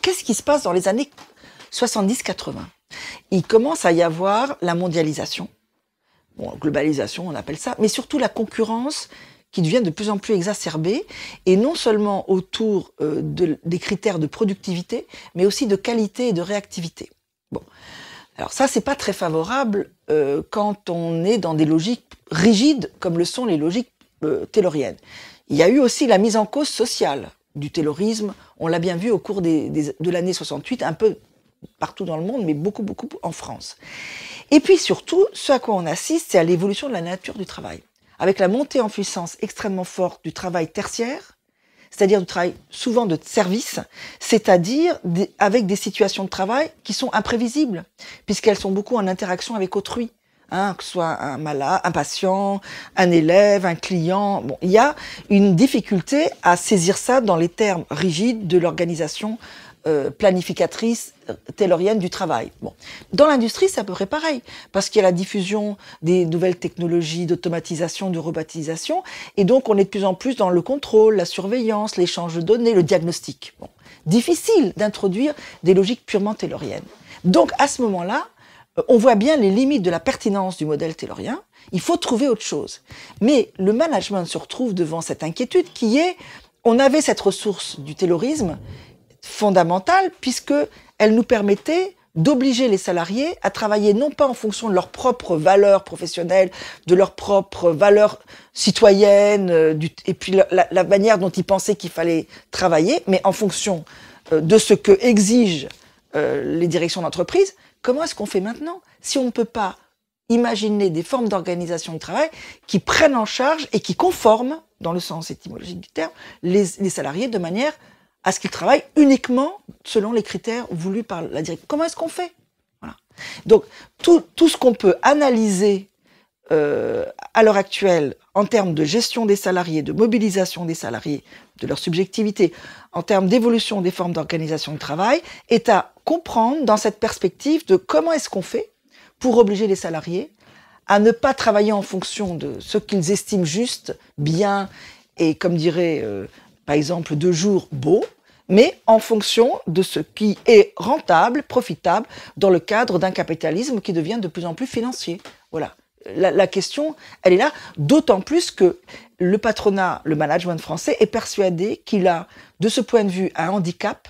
qu'est-ce qui se passe dans les années 70-80 Il commence à y avoir la mondialisation. Bon, globalisation, on appelle ça, mais surtout la concurrence qui devient de plus en plus exacerbée, et non seulement autour euh, des critères de productivité, mais aussi de qualité et de réactivité. Bon. Alors ça, c'est pas très favorable euh, quand on est dans des logiques rigides, comme le sont les logiques euh, Il y a eu aussi la mise en cause sociale du terrorisme, On l'a bien vu au cours de l'année 68, un peu partout dans le monde, mais beaucoup, beaucoup en France. Et puis surtout, ce à quoi on assiste, c'est à l'évolution de la nature du travail. Avec la montée en puissance extrêmement forte du travail tertiaire, c'est-à-dire du travail souvent de service, c'est-à-dire avec des situations de travail qui sont imprévisibles, puisqu'elles sont beaucoup en interaction avec autrui. Hein, que ce soit un malade, un patient, un élève, un client. il y a une difficulté à saisir ça dans les termes rigides de l'organisation euh, planificatrice euh, taylorienne du travail. Dans l'industrie, c'est à peu près pareil, parce qu'il y a la diffusion des nouvelles technologies d'automatisation, de robotisation, et donc on est de plus en plus dans le contrôle, la surveillance, l'échange de données, le diagnostic. Difficile d'introduire des logiques purement tayloriennes. Donc à ce moment-là, on voit bien les limites de la pertinence du modèle taylorien. Il faut trouver autre chose. Mais le management se retrouve devant cette inquiétude qui est, on avait cette ressource du taylorisme fondamentale puisque elle nous permettait d'obliger les salariés à travailler non pas en fonction de leurs propres valeurs professionnelles, de leurs propres valeurs citoyennes, euh, et puis la, la, manière dont ils pensaient qu'il fallait travailler, mais en fonction euh, de ce que exigent euh, les directions d'entreprise, comment est-ce qu'on fait maintenant si on ne peut pas imaginer des formes d'organisation du travail qui prennent en charge et qui conforment, dans le sens étymologique du terme, les, salariés de manière à ce qu'ils travaillent uniquement selon les critères voulus par la directive. Comment est-ce qu'on fait voilà. Donc tout ce qu'on peut analyser euh, à l'heure actuelle, en termes de gestion des salariés, de mobilisation des salariés, de leur subjectivité, en termes d'évolution des formes d'organisation du travail, est à comprendre dans cette perspective de comment est-ce qu'on fait pour obliger les salariés à ne pas travailler en fonction de ce qu'ils estiment juste, bien et, comme dirait euh, par exemple, deux jours beau, mais en fonction de ce qui est rentable, profitable, dans le cadre d'un capitalisme qui devient de plus en plus financier. Voilà la, question, elle est là, d'autant plus que le patronat, le management français est persuadé qu'il a, de ce point de vue, un handicap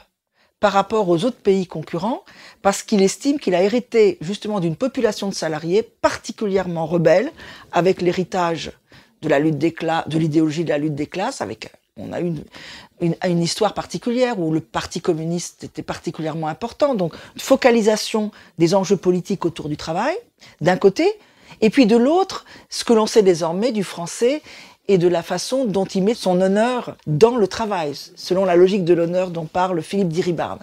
par rapport aux autres pays concurrents, parce qu'il estime qu'il a hérité justement d'une population de salariés particulièrement rebelle, avec l'héritage de la lutte des classes, de l'idéologie de la lutte des classes, avec on a une, une, histoire particulière où le Parti communiste était particulièrement important. Donc, focalisation des enjeux politiques autour du travail, d'un côté, et puis de l'autre, ce que l'on sait désormais du français et de la façon dont il met son honneur dans le travail, selon la logique de l'honneur dont parle Philippe Diribarne.